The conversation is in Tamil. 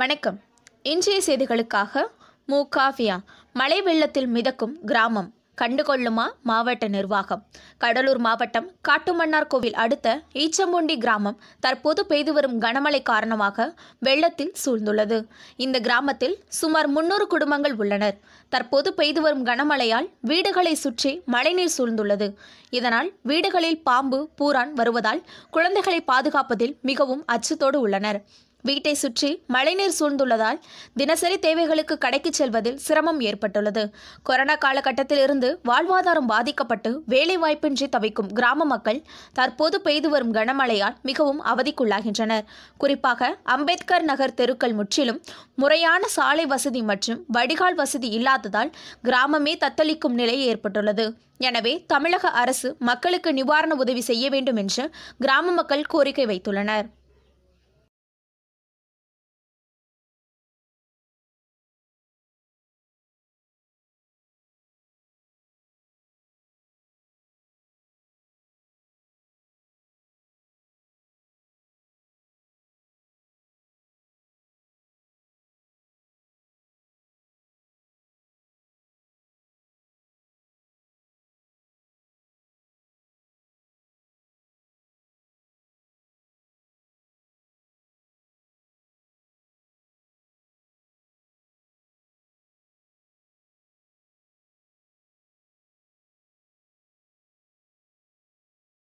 வணக்கம் இன்றைய செய்திகளுக்காக மு காஃபியா மழை வெள்ளத்தில் மிதக்கும் கிராமம் கண்டுகொள்ளுமா மாவட்ட நிர்வாகம் கடலூர் மாவட்டம் காட்டுமன்னார்கோவில் அடுத்த ஈச்சம்பொண்டி கிராமம் தற்போது பெய்து வரும் கனமழை காரணமாக வெள்ளத்தில் சூழ்ந்துள்ளது இந்த கிராமத்தில் சுமார் முன்னூறு குடும்பங்கள் உள்ளனர் தற்போது பெய்து வரும் கனமழையால் வீடுகளை சுற்றி மழைநீர் சூழ்ந்துள்ளது இதனால் வீடுகளில் பாம்பு பூரான் வருவதால் குழந்தைகளை பாதுகாப்பதில் மிகவும் அச்சத்தோடு உள்ளனர் வீட்டை சுற்றி மழைநீர் சூழ்ந்துள்ளதால் தினசரி தேவைகளுக்கு கடைக்கு செல்வதில் சிரமம் ஏற்பட்டுள்ளது கொரோனா காலகட்டத்தில் இருந்து வாழ்வாதாரம் பாதிக்கப்பட்டு வேலைவாய்ப்பின்றி தவிக்கும் கிராம மக்கள் தற்போது பெய்து வரும் கனமழையால் மிகவும் அவதிக்குள்ளாகின்றனர் குறிப்பாக அம்பேத்கர் நகர் தெருக்கள் முற்றிலும் முறையான சாலை வசதி மற்றும் வடிகால் வசதி இல்லாததால் கிராமமே தத்தளிக்கும் நிலை ஏற்பட்டுள்ளது எனவே தமிழக அரசு மக்களுக்கு நிவாரண உதவி செய்ய வேண்டும் என்று கிராம மக்கள் கோரிக்கை வைத்துள்ளனர்